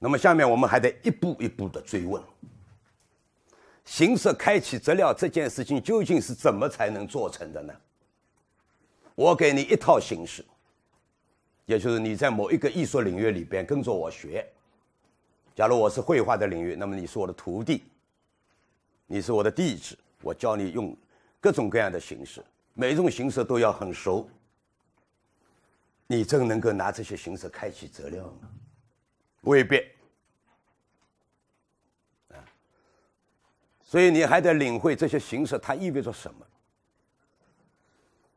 那么，下面我们还得一步一步的追问：形式开启资料这件事情究竟是怎么才能做成的呢？我给你一套形式，也就是你在某一个艺术领域里边跟着我学。假如我是绘画的领域，那么你是我的徒弟，你是我的弟子，我教你用各种各样的形式，每一种形式都要很熟。你真能够拿这些形式开启资料吗？未变，啊，所以你还得领会这些形式它意味着什么，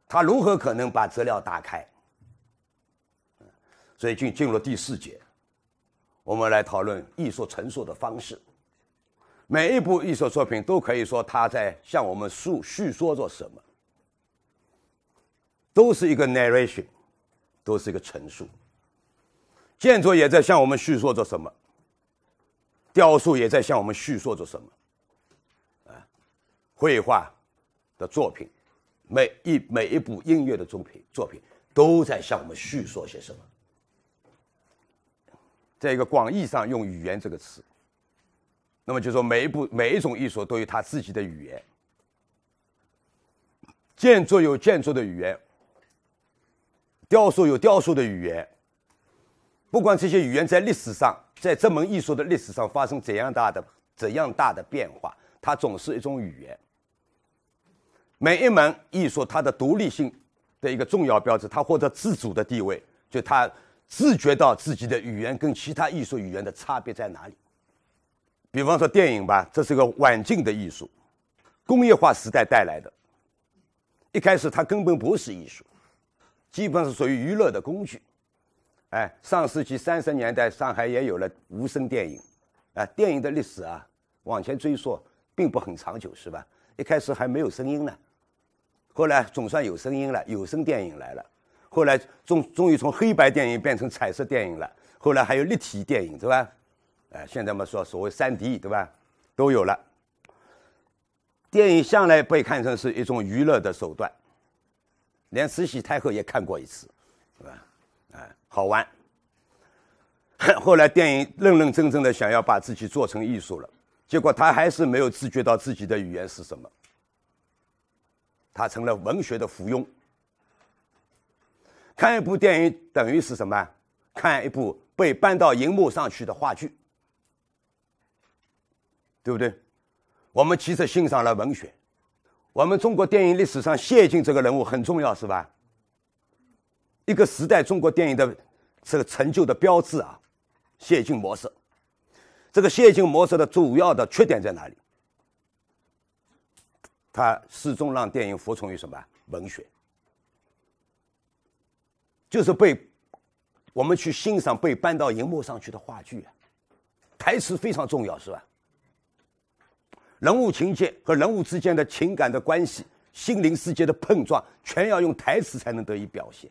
它如何可能把资料打开？所以进进入第四节，我们来讨论艺术陈述的方式。每一部艺术作品都可以说它在向我们述叙说着什么，都是一个 narration，都是一个陈述。建筑也在向我们叙说着什么，雕塑也在向我们叙说着什么，啊，绘画的作品，每一每一部音乐的作品作品，都在向我们叙说些什么，在一个广义上用“语言”这个词，那么就说每一步每一种艺术都有它自己的语言，建筑有建筑的语言，雕塑有雕塑的语言。不管这些语言在历史上，在这门艺术的历史上发生怎样大的、怎样大的变化，它总是一种语言。每一门艺术，它的独立性的一个重要标志，它获得自主的地位，就它自觉到自己的语言跟其他艺术语言的差别在哪里。比方说电影吧，这是个晚近的艺术，工业化时代带来的。一开始它根本不是艺术，基本上是属于娱乐的工具。哎，上世纪三十年代，上海也有了无声电影，哎，电影的历史啊，往前追溯，并不很长久，是吧？一开始还没有声音呢，后来总算有声音了，有声电影来了，后来终终于从黑白电影变成彩色电影了，后来还有立体电影，是吧？哎，现在我们说所谓三 D，对吧？都有了。电影向来被看成是一种娱乐的手段，连慈禧太后也看过一次，是吧？好玩。后来电影认认真真的想要把自己做成艺术了，结果他还是没有自觉到自己的语言是什么，他成了文学的附庸。看一部电影等于是什么？看一部被搬到荧幕上去的话剧，对不对？我们其实欣赏了文学。我们中国电影历史上谢晋这个人物很重要，是吧？一个时代，中国电影的这个成就的标志啊，谢晋模式。这个谢晋模式的主要的缺点在哪里？他始终让电影服从于什么文学？就是被我们去欣赏、被搬到荧幕上去的话剧啊。台词非常重要，是吧？人物情节和人物之间的情感的关系、心灵世界的碰撞，全要用台词才能得以表现。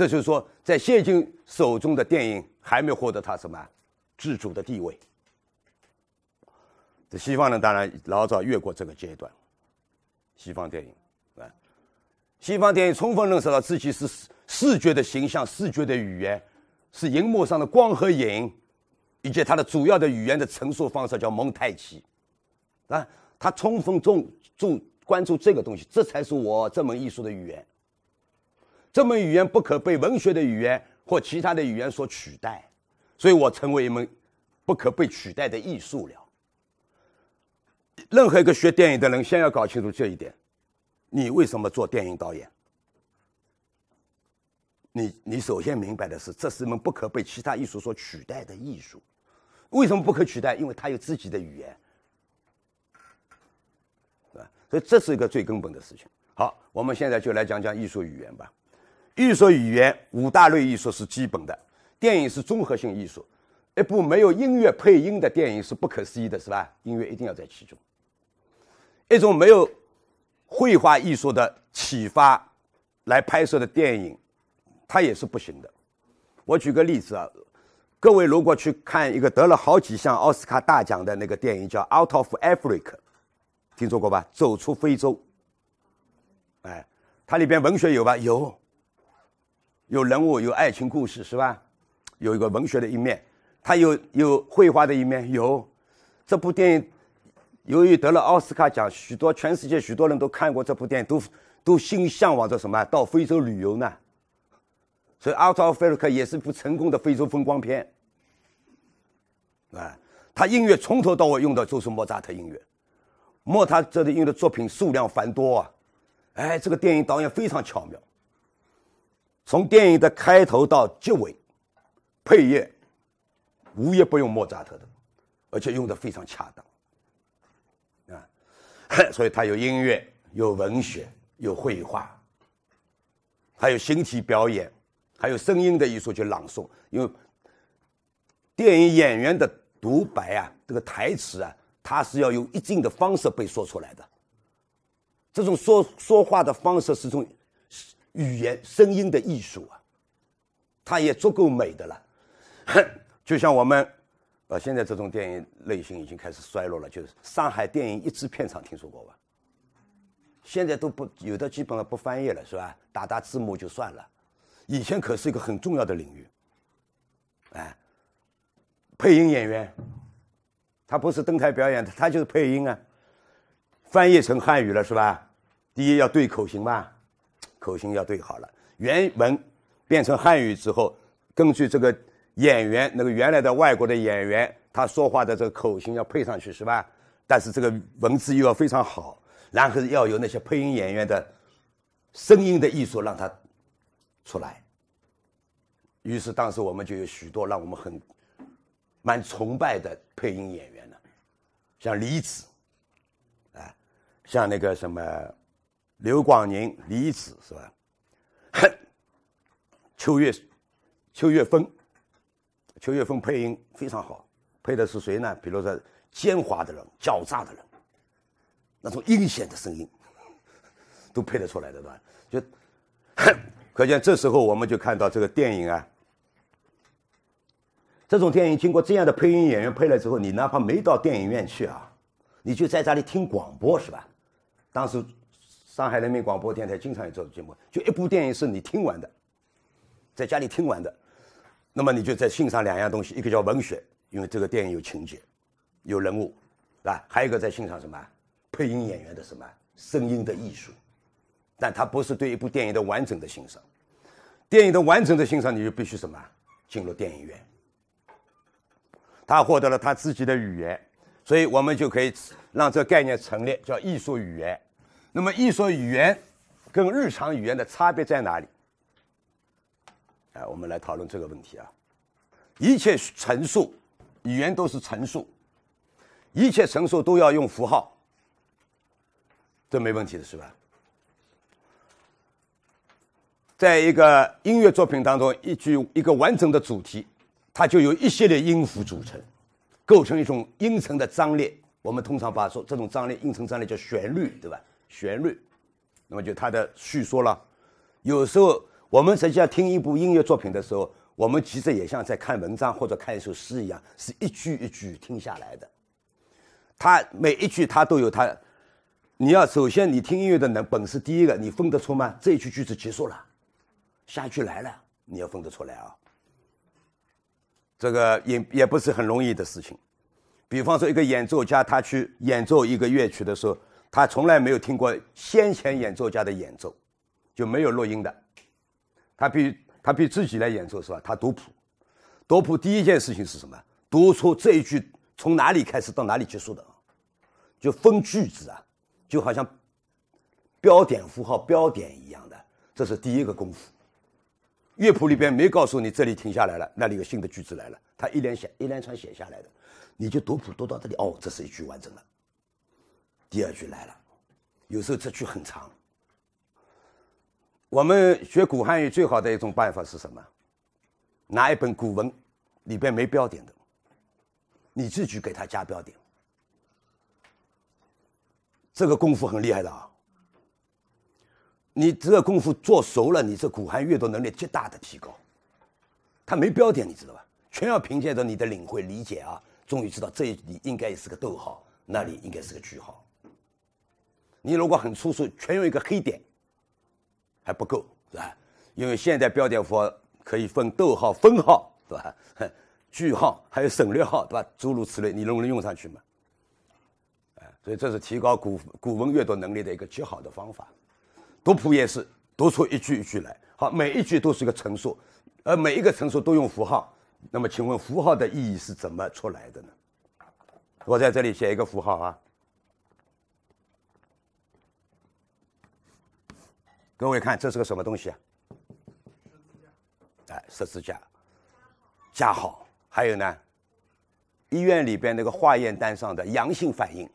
这就是说，在谢晋手中的电影还没有获得他什么自主的地位。这西方呢，当然老早越过这个阶段，西方电影啊，西方电影充分认识到自己是视视觉的形象，视觉的语言，是银幕上的光和影，以及它的主要的语言的陈述方式叫蒙太奇啊，他充分重注关注这个东西，这才是我这门艺术的语言。这门语言不可被文学的语言或其他的语言所取代，所以我成为一门不可被取代的艺术了。任何一个学电影的人，先要搞清楚这一点：你为什么做电影导演？你你首先明白的是，这是一门不可被其他艺术所取代的艺术。为什么不可取代？因为它有自己的语言，是吧？所以这是一个最根本的事情。好，我们现在就来讲讲艺术语言吧。艺术语言五大类艺术是基本的，电影是综合性艺术，一部没有音乐配音的电影是不可思议的，是吧？音乐一定要在其中。一种没有绘画艺术的启发来拍摄的电影，它也是不行的。我举个例子啊，各位如果去看一个得了好几项奥斯卡大奖的那个电影，叫《Out of Africa》，听说过吧？走出非洲。哎，它里边文学有吧？有。有人物，有爱情故事，是吧？有一个文学的一面，他有有绘画的一面，有这部电影，由于得了奥斯卡奖，许多全世界许多人都看过这部电影，都都心向往着什么？到非洲旅游呢？所以《阿汤菲克》也是部成功的非洲风光片，啊，他音乐从头到尾用的都是莫扎特音乐，莫他这里用的作品数量繁多啊，哎，这个电影导演非常巧妙。从电影的开头到结尾，配乐无一不用莫扎特的，而且用的非常恰当。啊，所以他有音乐，有文学，有绘画，还有形体表演，还有声音的艺术，就朗诵。因为电影演员的独白啊，这个台词啊，他是要用一定的方式被说出来的。这种说说话的方式是从。语言声音的艺术啊，它也足够美的了。就像我们，呃，现在这种电影类型已经开始衰落了。就是上海电影译制片厂，听说过吧？现在都不有的，基本上不翻页了，是吧？打打字幕就算了。以前可是一个很重要的领域。哎，配音演员，他不是登台表演的，他就是配音啊。翻译成汉语了，是吧？第一要对口型吧？口型要对好了，原文变成汉语之后，根据这个演员那个原来的外国的演员，他说话的这个口型要配上去，是吧？但是这个文字又要非常好，然后要有那些配音演员的声音的艺术让他出来。于是当时我们就有许多让我们很蛮崇拜的配音演员呢，像李子，啊，像那个什么。刘广宁、李子是吧？秋月、秋月风，秋月风配音非常好，配的是谁呢？比如说奸猾的人、狡诈的人，那种阴险的声音，都配得出来的，对吧？就，可见这时候我们就看到这个电影啊，这种电影经过这样的配音演员配了之后，你哪怕没到电影院去啊，你就在家里听广播，是吧？当时。上海人民广播电台经常也做的节目，就一部电影是你听完的，在家里听完的，那么你就在欣赏两样东西，一个叫文学，因为这个电影有情节、有人物，是吧？还有一个在欣赏什么，配音演员的什么声音的艺术，但它不是对一部电影的完整的欣赏。电影的完整的欣赏，你就必须什么，进入电影院。他获得了他自己的语言，所以我们就可以让这个概念成立，叫艺术语言。那么艺术语言跟日常语言的差别在哪里？哎，我们来讨论这个问题啊。一切陈述语言都是陈述，一切陈述都要用符号，这没问题的是吧？在一个音乐作品当中，一句一个完整的主题，它就由一系列音符组成，构成一种音程的张力。我们通常把说这种张力、音程张力叫旋律，对吧？旋律，那么就它的叙说了。有时候我们实际上听一部音乐作品的时候，我们其实也像在看文章或者看一首诗一样，是一句一句听下来的。它每一句它都有它，你要首先你听音乐的能本事第一个，你分得出吗？这一句句子结束了，下一句来了，你要分得出来啊？这个也也不是很容易的事情。比方说，一个演奏家他去演奏一个乐曲的时候。他从来没有听过先前演奏家的演奏，就没有录音的。他必他必自己来演奏是吧？他读谱，读谱第一件事情是什么？读出这一句从哪里开始到哪里结束的，就分句子啊，就好像标点符号标点一样的，这是第一个功夫。乐谱里边没告诉你这里停下来了，那里有新的句子来了，他一连写一连串写下来的，你就读谱读到这里哦，这是一句完整了。第二句来了，有时候这句很长。我们学古汉语最好的一种办法是什么？拿一本古文，里边没标点的，你自己给他加标点。这个功夫很厉害的啊！你这个功夫做熟了，你这古汉阅读能力极大的提高。他没标点，你知道吧？全要凭借着你的领会理解啊，终于知道这里应该是个逗号，那里应该是个句号。你如果很粗俗，全用一个黑点，还不够是吧？因为现在标点符号可以分逗号、分号是吧？句号还有省略号对吧？诸如此类，你能不能用上去嘛？所以这是提高古古文阅读能力的一个极好的方法。读谱也是，读出一句一句来。好，每一句都是一个陈述，而每一个陈述都用符号。那么，请问符号的意义是怎么出来的呢？我在这里写一个符号啊。各位看，这是个什么东西啊？哎，十字架，加号，还有呢，医院里边那个化验单上的阳性反应，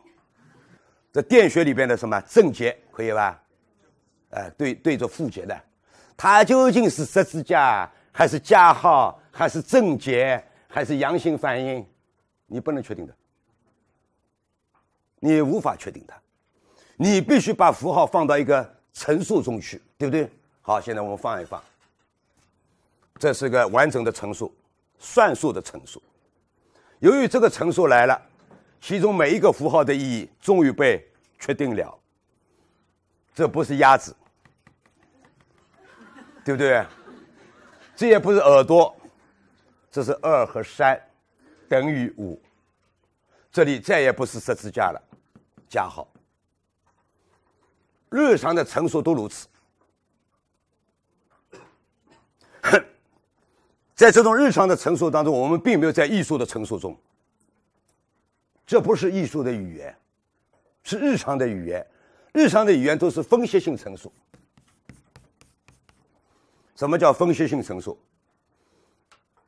这电学里边的什么正极，可以吧？哎，对对着负极的，它究竟是十字架还是加号，还是正极，还是阳性反应？你不能确定的，你无法确定它，你必须把符号放到一个。陈述中去，对不对？好，现在我们放一放。这是个完整的陈述，算术的陈述。由于这个陈述来了，其中每一个符号的意义终于被确定了。这不是鸭子，对不对？这也不是耳朵，这是二和三等于五。这里再也不是十字架了，加号。日常的陈述都如此，在这种日常的陈述当中，我们并没有在艺术的陈述中。这不是艺术的语言，是日常的语言。日常的语言都是分析性陈述。什么叫分析性陈述？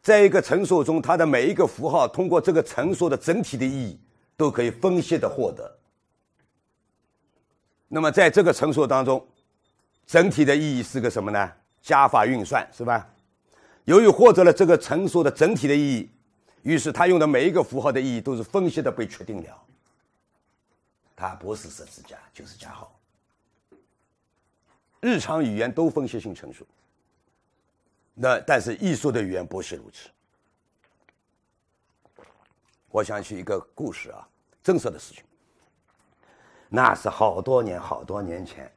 在一个陈述中，它的每一个符号通过这个陈述的整体的意义，都可以分析的获得。那么在这个陈述当中，整体的意义是个什么呢？加法运算是吧？由于获得了这个陈述的整体的意义，于是他用的每一个符号的意义都是分析的被确定了。它不是十字架就是加号。日常语言都分析性陈述，那但是艺术的语言不是如此。我想起一个故事啊，真实的事情。那是好多年好多年前，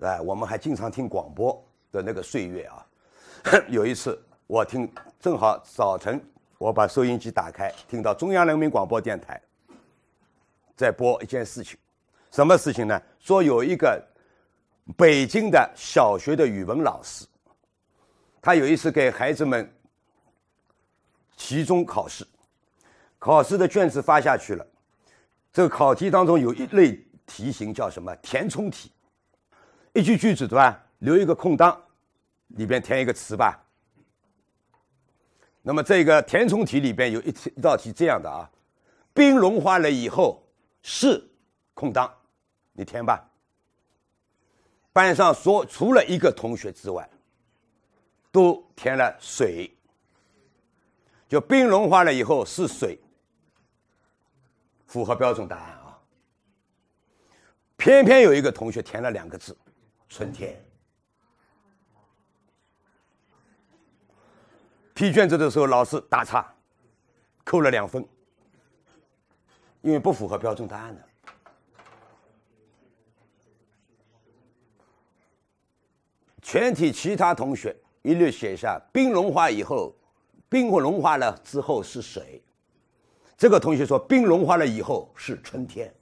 哎，我们还经常听广播的那个岁月啊。有一次，我听正好早晨，我把收音机打开，听到中央人民广播电台在播一件事情，什么事情呢？说有一个北京的小学的语文老师，他有一次给孩子们期中考试，考试的卷子发下去了，这个考题当中有一类。题型叫什么？填充题，一句句子对吧？留一个空档，里边填一个词吧。那么这个填充题里边有一一道题这样的啊，冰融化了以后是空档，你填吧。班上说除了一个同学之外，都填了水，就冰融化了以后是水，符合标准答案啊。偏偏有一个同学填了两个字，春天。批卷子的时候，老师打叉，扣了两分，因为不符合标准答案的。全体其他同学一律写下：冰融化以后，冰融化了之后是水。这个同学说：冰融化了以后是春天，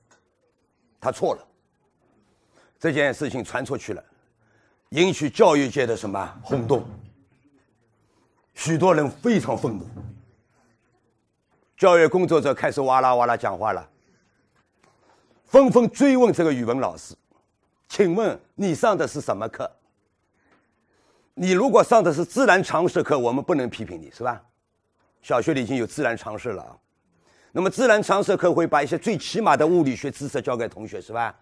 他错了。这件事情传出去了，引起教育界的什么轰动？许多人非常愤怒，教育工作者开始哇啦哇啦讲话了，纷纷追问这个语文老师：“请问你上的是什么课？你如果上的是自然常识课，我们不能批评你是吧？小学里已经有自然常识了啊，那么自然常识课会把一些最起码的物理学知识教给同学是吧？”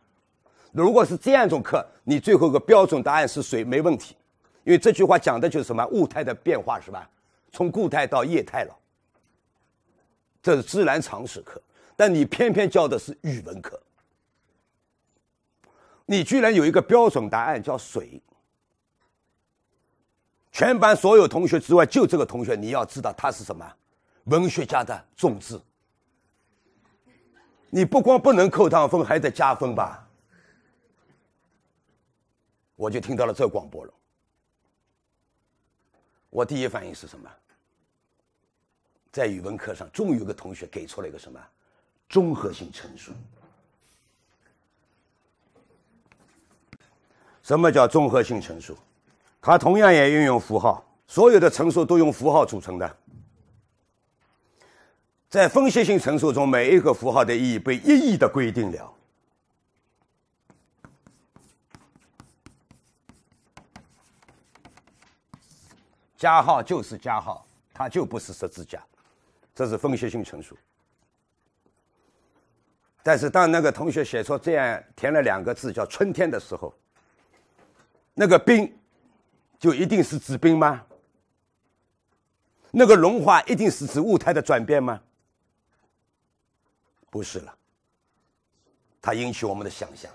如果是这样一种课，你最后一个标准答案是水，没问题，因为这句话讲的就是什么物态的变化是吧？从固态到液态了，这是自然常识课，但你偏偏教的是语文课，你居然有一个标准答案叫水，全班所有同学之外，就这个同学你要知道他是什么文学家的种子，你不光不能扣他分，还得加分吧？我就听到了这广播了，我第一反应是什么？在语文课上，终于有个同学给出了一个什么综合性陈述？什么叫综合性陈述？它同样也运用符号，所有的陈述都用符号组成的。在分析性陈述中，每一个符号的意义被一一的规定了。加号就是加号，它就不是十字架，这是分析性陈述。但是当那个同学写出这样填了两个字叫“春天”的时候，那个冰就一定是指冰吗？那个融化一定是指物态的转变吗？不是了，它引起我们的想象。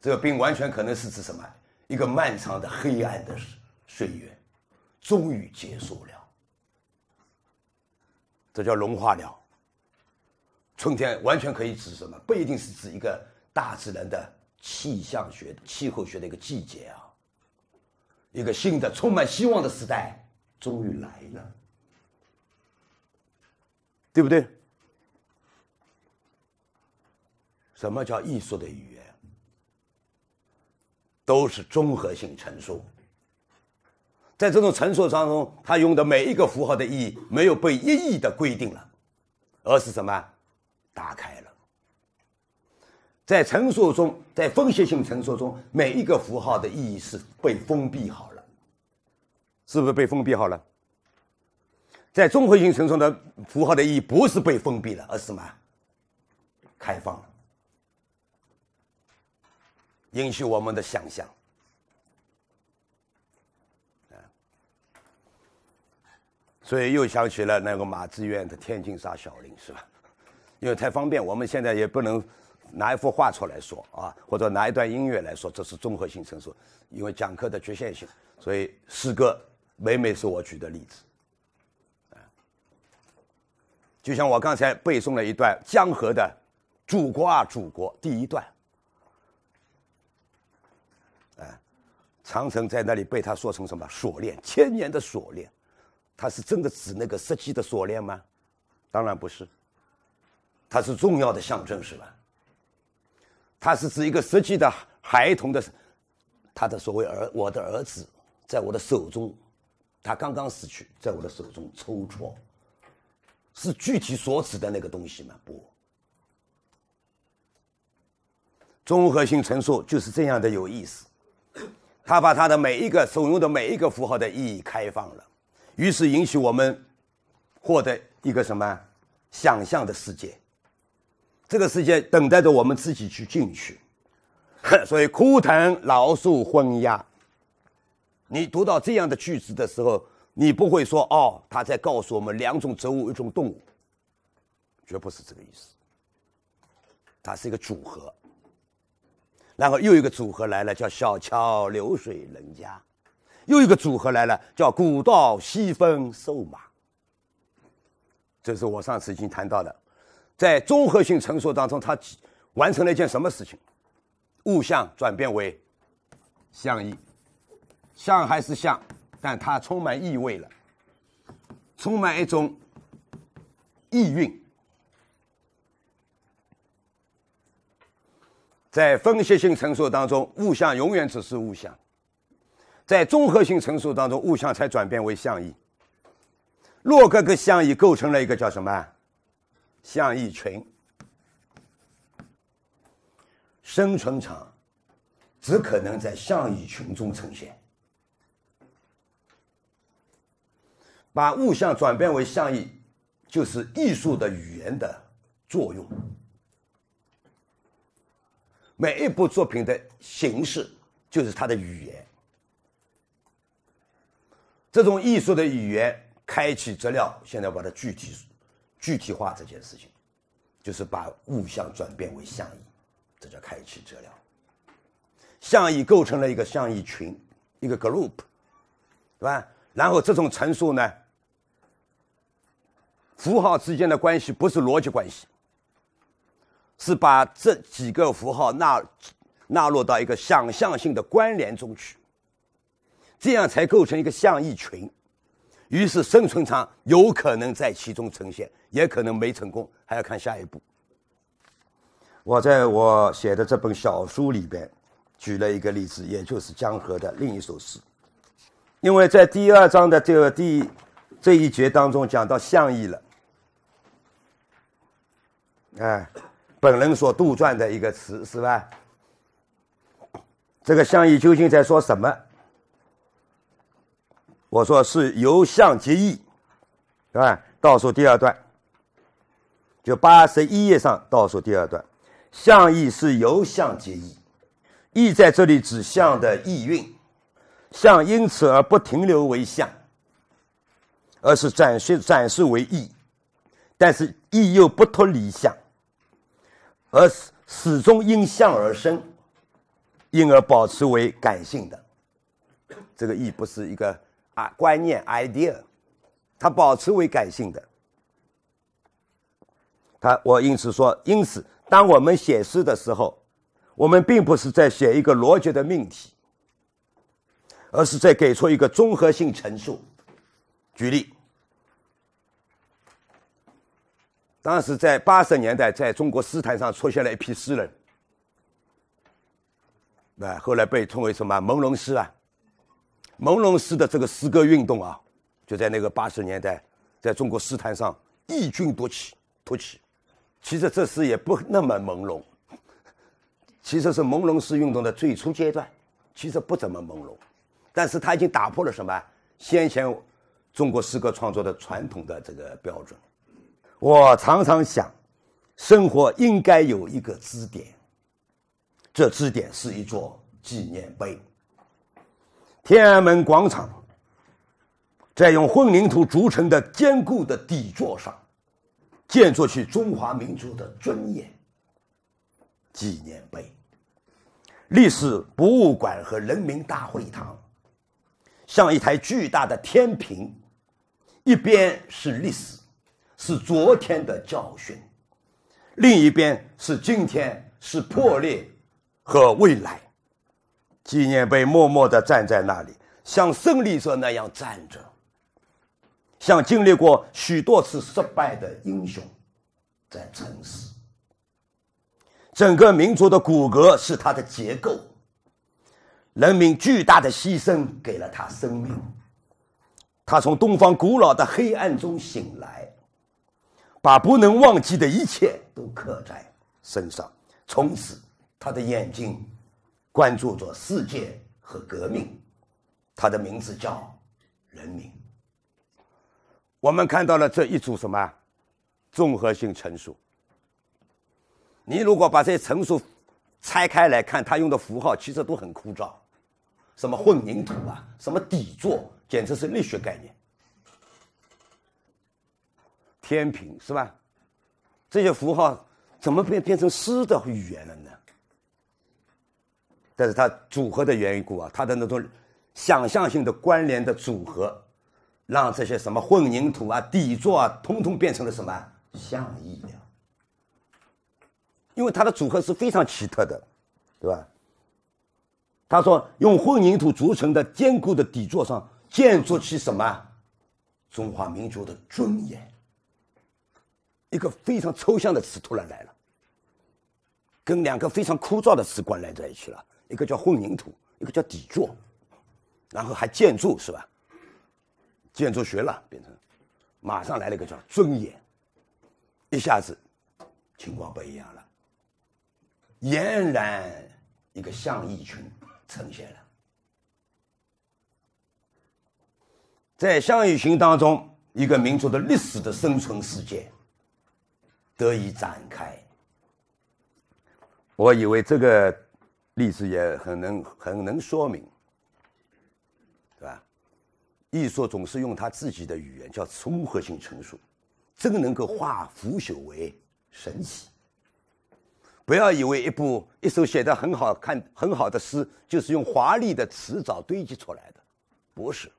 这个冰完全可能是指什么？一个漫长的黑暗的岁月。终于结束了，这叫融化了。春天完全可以指什么？不一定是指一个大自然的气象学、气候学的一个季节啊。一个新的充满希望的时代终于来了，对不对？什么叫艺术的语言？都是综合性陈述。在这种陈述当中，他用的每一个符号的意义没有被一意的规定了，而是什么？打开了。在陈述中，在分析性陈述中，每一个符号的意义是被封闭好了，是不是被封闭好了？在综合性陈述的符号的意义不是被封闭了，而是什么？开放，了，允许我们的想象。所以又想起了那个马志远的《天净沙·小林》，是吧？因为太方便，我们现在也不能拿一幅画出来说啊，或者拿一段音乐来说，这是综合性陈述。因为讲课的局限性，所以诗歌每每是我举的例子。就像我刚才背诵了一段江河的《祖国啊，祖国》第一段。哎，长城在那里被他说成什么锁链？千年的锁链。他是真的指那个实际的锁链吗？当然不是。他是重要的象征，是吧？他是指一个实际的孩童的，他的所谓儿，我的儿子，在我的手中，他刚刚死去，在我的手中抽搐，是具体所指的那个东西吗？不，综合性陈述就是这样的有意思。他把他的每一个所用的每一个符号的意义开放了。于是允许我们获得一个什么想象的世界？这个世界等待着我们自己去进去。所以枯藤老树昏鸦，你读到这样的句子的时候，你不会说哦，他在告诉我们两种植物，一种动物，绝不是这个意思。它是一个组合。然后又一个组合来了，叫小桥流水人家。又一个组合来了，叫“古道西风瘦马”。这是我上次已经谈到的，在综合性陈述当中，他完成了一件什么事情？物象转变为象意，象还是象，但它充满意味了，充满一种意蕴。在分析性陈述当中，物象永远只是物象。在综合性陈述当中，物象才转变为象意。洛格跟象意构成了一个叫什么？象意群。生存场只可能在象意群中呈现。把物象转变为象意，就是艺术的语言的作用。每一部作品的形式就是它的语言。这种艺术的语言开启资料，现在把它具体具体化这件事情，就是把物象转变为象意，这叫开启资料。象意构成了一个象意群，一个 group，对吧？然后这种陈述呢，符号之间的关系不是逻辑关系，是把这几个符号纳纳入到一个想象性的关联中去。这样才构成一个象意群，于是生存场有可能在其中呈现，也可能没成功，还要看下一步。我在我写的这本小书里边，举了一个例子，也就是江河的另一首诗，因为在第二章的这个第这一节当中讲到象意了，哎，本人所杜撰的一个词是吧？这个象意究竟在说什么？我说是由相及义，是吧？倒数第二段，就八十一页上倒数第二段，象义是由相及义，义在这里指向的意蕴，象因此而不停留为象，而是展示展示为义，但是义又不脱离象，而始终因象而生，因而保持为感性的，这个义不是一个。啊，观念 idea，它保持为感性的。他，我因此说，因此，当我们写诗的时候，我们并不是在写一个逻辑的命题，而是在给出一个综合性陈述。举例，当时在八十年代，在中国诗坛上出现了一批诗人，那后来被称为什么朦胧诗啊？朦胧诗的这个诗歌运动啊，就在那个八十年代，在中国诗坛上异军突起。突起，其实这诗也不那么朦胧，其实是朦胧诗运动的最初阶段，其实不怎么朦胧，但是它已经打破了什么？先前中国诗歌创作的传统的这个标准。我常常想，生活应该有一个支点，这支点是一座纪念碑。天安门广场，在用混凝土筑成的坚固的底座上，建筑起中华民族的尊严纪念碑、历史博物馆和人民大会堂，像一台巨大的天平，一边是历史，是昨天的教训；另一边是今天，是破裂和未来。纪念碑默默地站在那里，像胜利者那样站着，像经历过许多次失败的英雄，在沉思。整个民族的骨骼是它的结构，人民巨大的牺牲给了它生命。它从东方古老的黑暗中醒来，把不能忘记的一切都刻在身上。从此，它的眼睛。关注着世界和革命，他的名字叫人民。我们看到了这一组什么综合性陈述？你如果把这些陈述拆开来看，他用的符号其实都很枯燥，什么混凝土啊，什么底座，简直是力学概念。天平是吧？这些符号怎么变变成诗的语言了呢？这是它组合的缘故啊，它的那种想象性的关联的组合，让这些什么混凝土啊、底座啊，通通变成了什么像意了。因为它的组合是非常奇特的，对吧？他说，用混凝土组成的坚固的底座上，建筑起什么中华民族的尊严？一个非常抽象的词突然来了，跟两个非常枯燥的词关联在一起了。一个叫混凝土，一个叫底座，然后还建筑是吧？建筑学了，变成，马上来了一个叫尊严，一下子情况不一样了，俨然一个象意群呈现了，在象意群当中，一个民族的历史的生存世界得以展开。我以为这个。例子也很能很能说明，对吧？艺术总是用他自己的语言，叫综合性陈述，真能够化腐朽为神奇。不要以为一部一首写的很好看很好的诗就是用华丽的词藻堆积出来的，不是。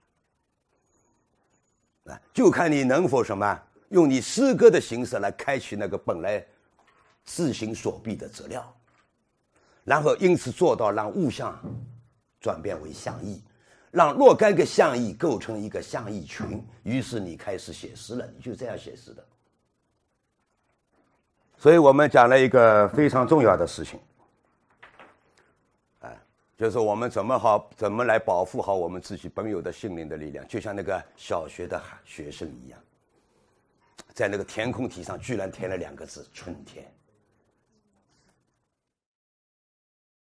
啊，就看你能否什么，用你诗歌的形式来开启那个本来自行锁闭的资料。然后因此做到让物象转变为象意，让若干个象意构成一个象意群，于是你开始写诗了，你就这样写诗的。所以我们讲了一个非常重要的事情，啊，就是我们怎么好怎么来保护好我们自己本有的心灵的力量，就像那个小学的学生一样，在那个填空题上居然填了两个字“春天”。